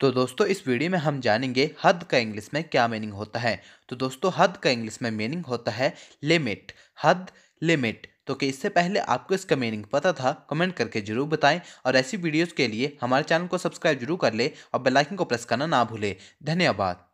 तो दोस्तों इस वीडियो में हम जानेंगे हद का इंग्लिश में क्या मीनिंग होता है तो दोस्तों हद का इंग्लिश में मीनिंग होता है लिमिट हद लिमिट तो कि इससे पहले आपको इसका मीनिंग पता था कमेंट करके जरूर बताएं और ऐसी वीडियोस के लिए हमारे चैनल को सब्सक्राइब जरूर कर ले और बेलाइकन को प्रेस करना ना भूलें धन्यवाद